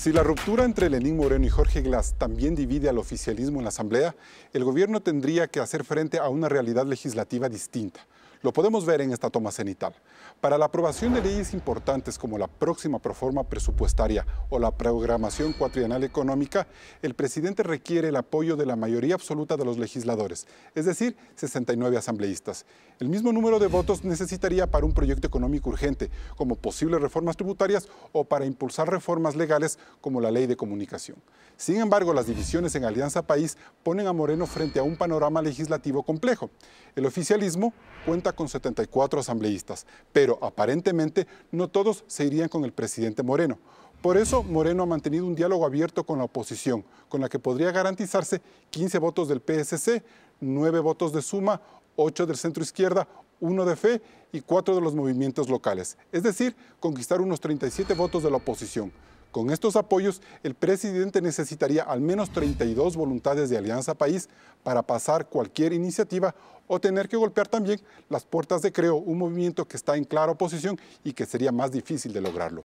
Si la ruptura entre Lenín Moreno y Jorge Glass también divide al oficialismo en la Asamblea, el gobierno tendría que hacer frente a una realidad legislativa distinta. Lo podemos ver en esta toma cenital. Para la aprobación de leyes importantes como la próxima proforma presupuestaria o la programación cuatrienal económica, el presidente requiere el apoyo de la mayoría absoluta de los legisladores, es decir, 69 asambleístas. El mismo número de votos necesitaría para un proyecto económico urgente, como posibles reformas tributarias o para impulsar reformas legales como la ley de comunicación. Sin embargo, las divisiones en Alianza País ponen a Moreno frente a un panorama legislativo complejo. El oficialismo cuenta con 74 asambleístas, pero aparentemente no todos se irían con el presidente Moreno. Por eso Moreno ha mantenido un diálogo abierto con la oposición, con la que podría garantizarse 15 votos del PSC, 9 votos de Suma, 8 del centro izquierda, 1 de Fe y 4 de los movimientos locales. Es decir, conquistar unos 37 votos de la oposición. Con estos apoyos, el presidente necesitaría al menos 32 voluntades de Alianza País para pasar cualquier iniciativa o tener que golpear también las puertas de Creo, un movimiento que está en clara oposición y que sería más difícil de lograrlo.